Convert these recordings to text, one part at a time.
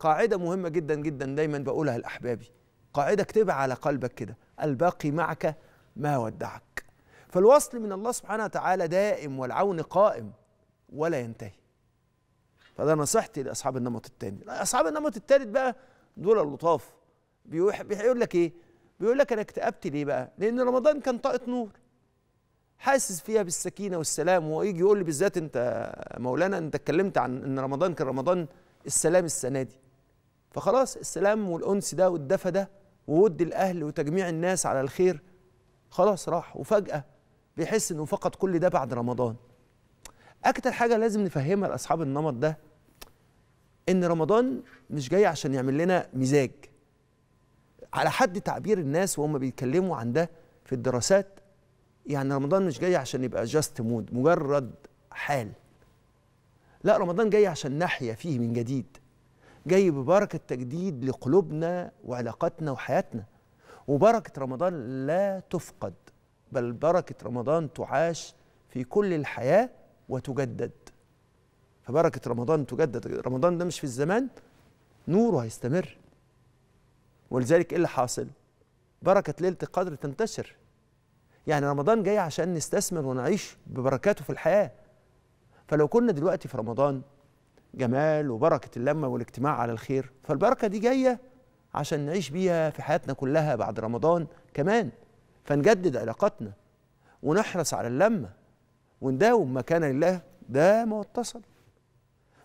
قاعدة مهمة جدا جدا دايما بقولها لأحبابي قاعدة اكتبها على قلبك كده الباقي معك ما ودعك فالوصل من الله سبحانه وتعالى دائم والعون قائم ولا ينتهي فده نصيحتي لأصحاب النمط الثاني أصحاب النمط الثالث بقى دول اللطاف بيقول لك إيه بيقول لك أنا اكتئبت ليه بقى لأن رمضان كان طاقة نور حاسس فيها بالسكينة والسلام ويجي يقول لي بالذات أنت مولانا أنت اتكلمت عن أن رمضان كان رمضان السلام السنة دي فخلاص السلام والأنس ده والدفى ده وود الأهل وتجميع الناس على الخير خلاص راح وفجأة بيحس إنه فقد كل ده بعد رمضان أكتر حاجة لازم نفهمها لأصحاب النمط ده إن رمضان مش جاي عشان يعمل لنا مزاج على حد تعبير الناس وهم بيتكلموا عن ده في الدراسات يعني رمضان مش جاي عشان يبقى جاست مود مجرد حال لا رمضان جاي عشان نحيا فيه من جديد جاي ببركة تجديد لقلوبنا وعلاقاتنا وحياتنا وبركة رمضان لا تفقد بل بركة رمضان تعاش في كل الحياة وتجدد فبركة رمضان تجدد رمضان ده مش في الزمان نوره هيستمر ولذلك ايه اللي حاصل بركة ليلة القدر تنتشر يعني رمضان جاي عشان نستثمر ونعيش ببركاته في الحياة فلو كنا دلوقتي في رمضان جمال وبركة اللمة والاجتماع على الخير فالبركة دي جاية عشان نعيش بيها في حياتنا كلها بعد رمضان كمان فنجدد علاقاتنا ونحرص على اللمة ونداوم ما كان لله ده ما اتصل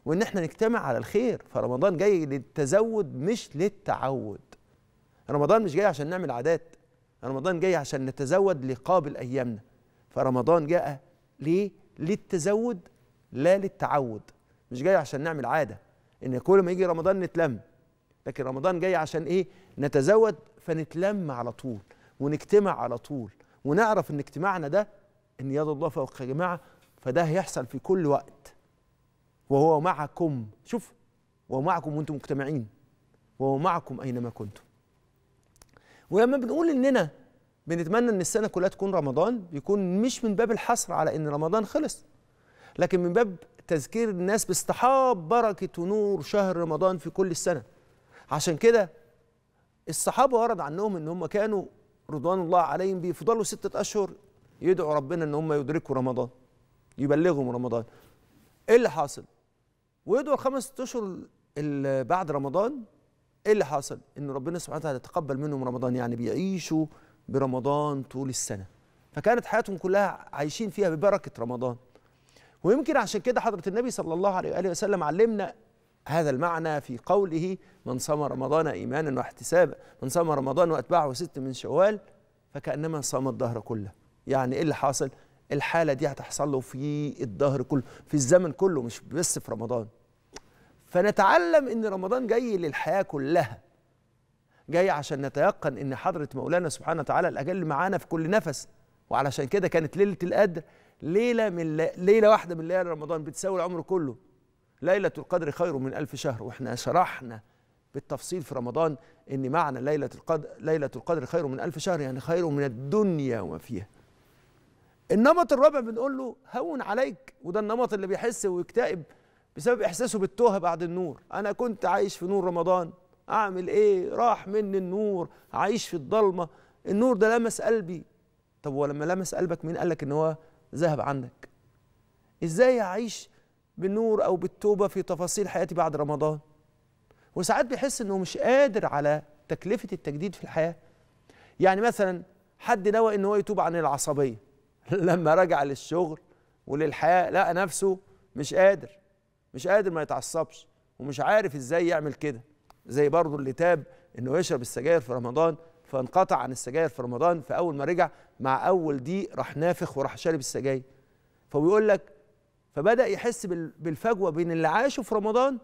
وإن احنا نجتمع على الخير فرمضان جاي للتزود مش للتعود رمضان مش جاي عشان نعمل عادات رمضان جاي عشان نتزود لقابل أيامنا فرمضان جاء ليه للتزود لا للتعود مش جاي عشان نعمل عاده ان كل ما يجي رمضان نتلم لكن رمضان جاي عشان ايه نتزود فنتلم على طول ونجتمع على طول ونعرف ان اجتماعنا ده ان يد الله فوق يا جماعه فده هيحصل في كل وقت وهو معكم شوف وهو معكم وانتم مجتمعين وهو معكم اينما كنتم ولما بنقول اننا بنتمنى ان السنه كلها تكون رمضان بيكون مش من باب الحصر على ان رمضان خلص لكن من باب تذكير الناس باستحاب بركة ونور شهر رمضان في كل السنة عشان كده الصحابة ورد عنهم ان هم كانوا رضوان الله عليهم بيفضلوا ستة أشهر يدعوا ربنا ان هم يدركوا رمضان يبلغهم رمضان ايه اللي حاصل ويدعوا الخمس أشهر اللي بعد رمضان ايه اللي حاصل ان ربنا سبحانه وتعالى تقبل منهم رمضان يعني بيعيشوا برمضان طول السنة فكانت حياتهم كلها عايشين فيها ببركة رمضان ويمكن عشان كده حضرة النبي صلى الله عليه وآله وسلم علمنا هذا المعنى في قوله من صام رمضان إيمانا واحتسابا من صام رمضان وأتبعه ست من شوال فكأنما صام الدهر كله يعني إيه اللي حاصل؟ الحالة دي هتحصل له في الدهر كله في الزمن كله مش بس في رمضان فنتعلم ان رمضان جاي للحياة كلها جاي عشان نتيقن ان حضرة مولانا سبحانه وتعالى الأجل معانا في كل نفس وعلشان كده كانت ليله القدر ليله من ليله واحده من ليالي رمضان بتساوي العمر كله ليله القدر خير من الف شهر واحنا شرحنا بالتفصيل في رمضان ان معنى ليله القدر ليله القدر خير من الف شهر يعني خير من الدنيا وما فيها النمط الرابع بنقول له هون عليك وده النمط اللي بيحس ويكتئب بسبب احساسه بالتوه بعد النور انا كنت عايش في نور رمضان اعمل ايه راح مني النور عايش في الضلمه النور ده لمس قلبي طب ولما لمس قلبك مين قال لك ان هو ذهب عندك ازاي اعيش بالنور او بالتوبه في تفاصيل حياتي بعد رمضان وساعات بيحس انه مش قادر على تكلفه التجديد في الحياه يعني مثلا حد نوى ان هو يتوب عن العصبيه لما رجع للشغل وللحياه لقى نفسه مش قادر مش قادر ما يتعصبش ومش عارف ازاي يعمل كده زي برضه اللي تاب انه يشرب السجاير في رمضان فانقطع عن السجاير في رمضان فاول ما رجع مع اول دي راح نافخ وراح شارب السجاير فبيقول لك فبدا يحس بالفجوه بين اللي عاشه في رمضان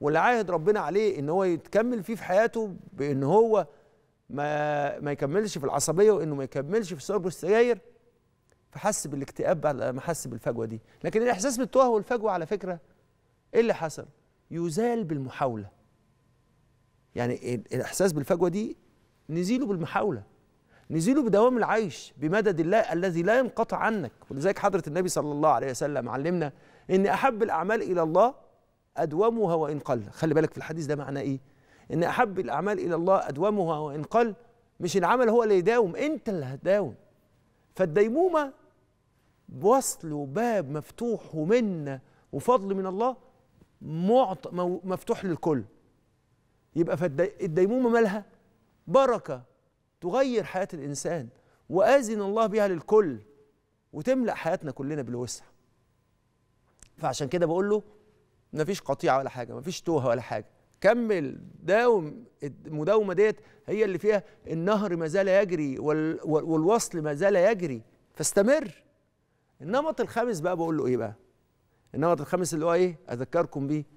واللي عاهد ربنا عليه ان هو يتكمل فيه في حياته بان هو ما ما يكملش في العصبيه وانه ما يكملش في شرب السجاير فحس بالاكتئاب بعد ما حس بالفجوه دي لكن الاحساس بالتوه والفجوه على فكره ايه اللي حصل يزال بالمحاوله يعني الاحساس بالفجوه دي نزيله بالمحاولة نزيله بدوام العيش بمدد الله الذي لا ينقطع عنك ولذلك حضرة النبي صلى الله عليه وسلم علمنا إن أحب الأعمال إلى الله أدومها وإن قل خلي بالك في الحديث ده معنى إيه إن أحب الأعمال إلى الله أدومها وإن قل مش العمل هو اللي يداوم أنت اللي هتداوم فالديمومة وصل وباب مفتوح ومنة وفضل من الله معط مفتوح للكل يبقى فالديمومة مالها بركة تغير حياة الإنسان وأذن الله بها للكل وتملأ حياتنا كلنا بالوسع فعشان كده بقول له مفيش قطيعة ولا حاجة مفيش توهة ولا حاجة كمل داوم المداومة ديت هي اللي فيها النهر ما زال يجري والوصل ما زال يجري فاستمر النمط الخامس بقى بقول له ايه بقى النمط الخامس اللي هو ايه اذكركم بيه